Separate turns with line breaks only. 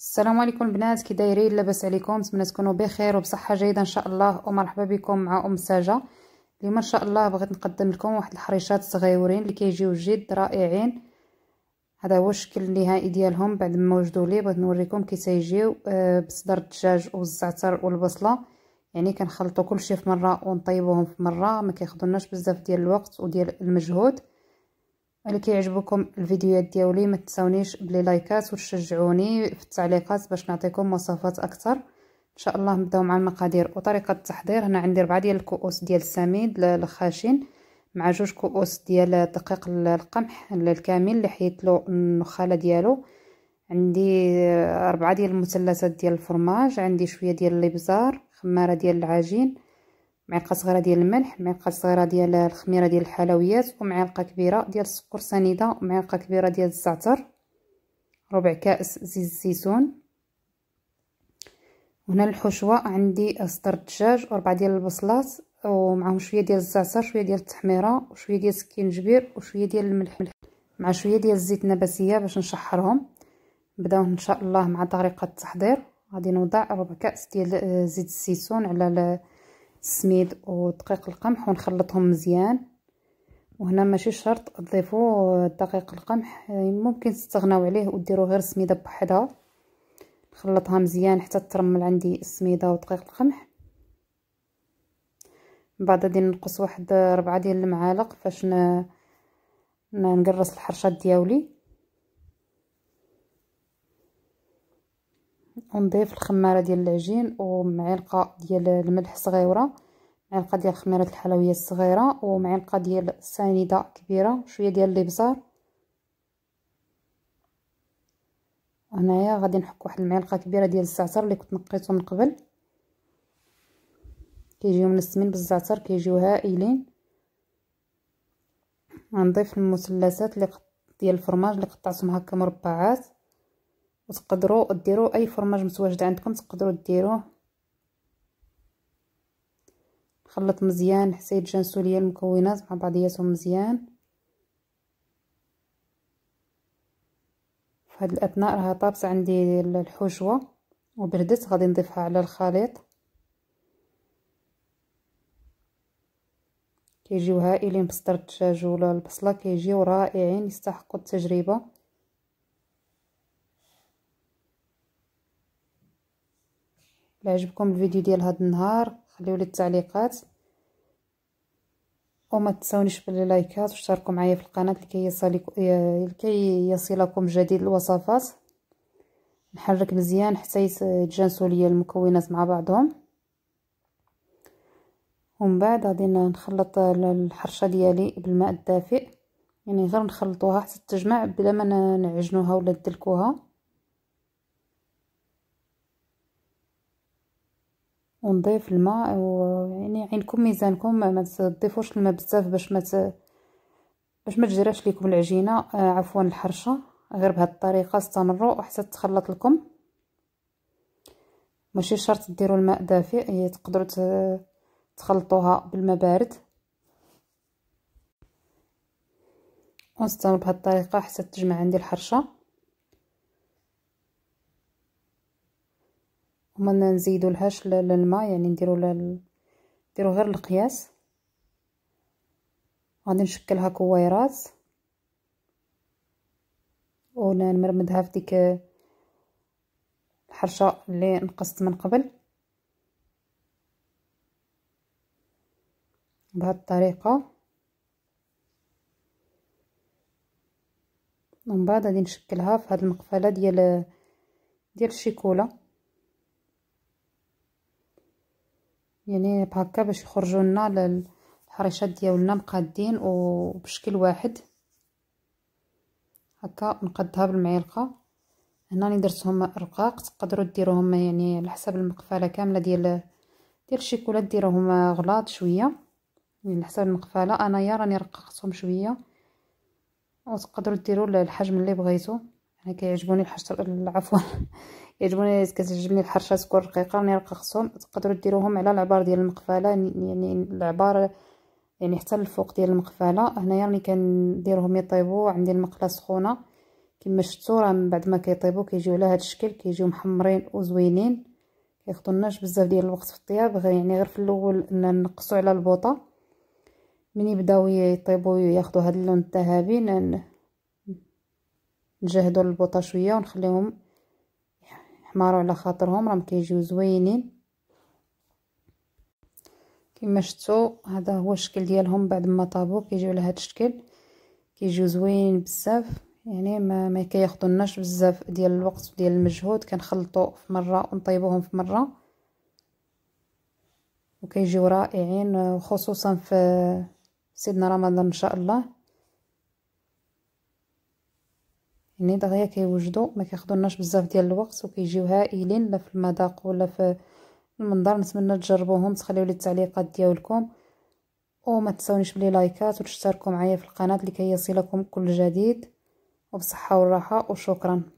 السلام عليكم البنات كي دايرين لاباس عليكم نتمنى تكونوا بخير وبصحه جيده ان شاء الله ومرحبا بكم مع ام ساجه اليوم ان شاء الله بغيت نقدم لكم واحد الحريشات صغيورين اللي كيجيو جد رائعين هذا هو الشكل النهائي ديالهم بعد ما وجدوا لي بغيت نوريكم كي تيجيو آه، بصدر الدجاج والزعتر والبصله يعني كنخلطوا كلشي في مره ونطيبوهم في مره ما كياخذوناش بزاف ديال الوقت وديال المجهود اللي كيعجبكم الفيديوهات ديالي ما تنساونيش بلي لايكات وتشجعوني في التعليقات باش نعطيكم وصفات اكثر ان شاء الله نبداو مع المقادير وطريقه التحضير هنا عندي ربعه ديال الكؤوس ديال السميد الخشن مع جوج كؤوس ديال دقيق القمح الكامل اللي حيت له النخاله ديالو عندي ربعه ديال المثلثات ديال الفرماج عندي شويه ديال الابزار خماره ديال العجين معلقه صغيره ديال الملح معلقه صغيره ديال الخميره ديال الحلويات ومعلقه كبيره ديال السكر سنيده ومعلقه كبيره ديال الزعتر ربع كاس زيت الزيتون وهنا الحشوه عندي صدر الدجاج وربعه ديال البصلات ومعهم شويه ديال الزعتر شويه ديال التحميره وشويه ديال السكينجبير وشويه ديال الملح مع شويه ديال الزيت النباتيه باش نشحرهم نبداو ان شاء الله مع طريقه التحضير غادي نوضع ربع كاس ديال زيت الزيتون على السميد ودقيق القمح ونخلطهم مزيان وهنا ماشي شرط تضيفوا دقيق القمح يعني ممكن تستغناو عليه وديروا غير السميده بوحدها نخلطها مزيان حتى ترمل عندي السميده ودقيق القمح من بعد غادي نقص واحد ربعة ديال المعالق فاش نقرص الحرشات ديالي ونضيف الخماره ديال العجين ومعلقه ديال الملح صغيره معلقه ديال خميره الحلويه الصغيره ومعلقه ديال سنيده كبيره شويه ديال الابزار هنايا غادي نحك واحد المعلقه كبيره ديال الزعتر اللي كنت نقيته من قبل كيجيو منسمين بالزعتر كيجيو هائلين غنضيف المثلثات اللي ديال الفرماج اللي قطعتهم هكا مربعات وتقدروا ديروا اي فرماج متواجد عندكم تقدروا ديروه نخلط مزيان حتى يتجانسوا ليا المكونات مع بعضياتهم مزيان في هاد الاثناء راه طابت عندي الحشوه وبردت غادي نضيفها على الخليط كيجيو هائلين بصدر الدجاج ولا البصله كيجيو رائعين يستحقوا التجربه عجبكم الفيديو ديال هذا النهار خليو لي التعليقات وما تنساونيش باللايكات واشتركوا معايا في القناه لكي يصلك لكي يصلكم جديد الوصفات نحرك مزيان حتى يتجانسوا ليا المكونات مع بعضهم ومن بعد غادي نخلط الحرشه ديالي بالماء الدافئ يعني غير نخلطوها حتى تجمع بلا ما نعجنوها ولا ندلكوها ونضيف الماء ويعني عينكم ميزانكم ما تضيفوش الماء بزاف باش ما مت... باش ما تجراش لكم العجينه آه، عفوا الحرشه غير بهذه الطريقه استمروا حتى تخلط لكم ماشي شرط ديروا الماء دافئ تقدروا تخلطوها بالماء بارد ونستمر بهذه الطريقه حتى تجمع عندي الحرشه وما نزيدولهاش للماء يعني نديرو لل... نديرو غير القياس غادي نشكلها كويرات ونمرمدها في ديك الحرشه اللي نقصت من قبل بهذه الطريقه ومن بعد غادي نشكلها في هذه المقفله ديال ديال الشيكولا يعني بهكا باش يخرجوا لنا الحريشات ديالنا مقادين وبشكل واحد هكا نقدها بالمعلقه هنا اللي درتهم رقاق تقدروا ديروهم يعني على حسب المقفاله كامله ديال ديال الشيكولات ديروهم غلاط شويه يعني على حسب المقفاله انايا راني رققتهم شويه وتقدروا ديروا الحجم اللي بغيتو انا يعني كيعجبوني الحشر عفوا يعجبوني كتعجبني الحرشه تكون رقيقه ملي خصهم تقدروا ديروهم على العبار ديال المقفله يعني-, يعني العبار يعني حتى الفوق ديال المقفله هنايا ملي كنديرهم يطيبوا عندي المقله سخونه كما شفتوا راه من بعد ما كيطيبوا كيجيو على هذا الشكل كيجيو محمرين وزوينين كياخذوناش بزاف ديال الوقت في الطياب غير يعني غير في الاول نقصوا على البوطه من يبداو يطيبوا ياخذوا هذا اللون الذهبي نجهدوا البوطه شويه ونخليهم حمارو على خاطرهم راهم كيجيو زوينين كما شفتوا هذا هو الشكل ديالهم بعد ما طابو كيجيو على هذا الشكل كيجيو زوينين بزاف يعني ما ما كياخذوناش بزاف ديال الوقت وديال المجهود كنخلطوا في مره ونطيبوهم في مره وكيجيو رائعين وخصوصا في سيدنا رمضان ان شاء الله يعني دغيا كيوجدوا ما كياخذولناش بزاف ديال الوقت وكيجيو هائلين لا في المذاق ولا في المنظر نتمنى تجربوهم تخليو لي التعليقات ديالكم وما تنساونيش بلي لايكات وتشتركوا معايا في القناه لكي يصلكم كل جديد وبصحه والراحه وشكرا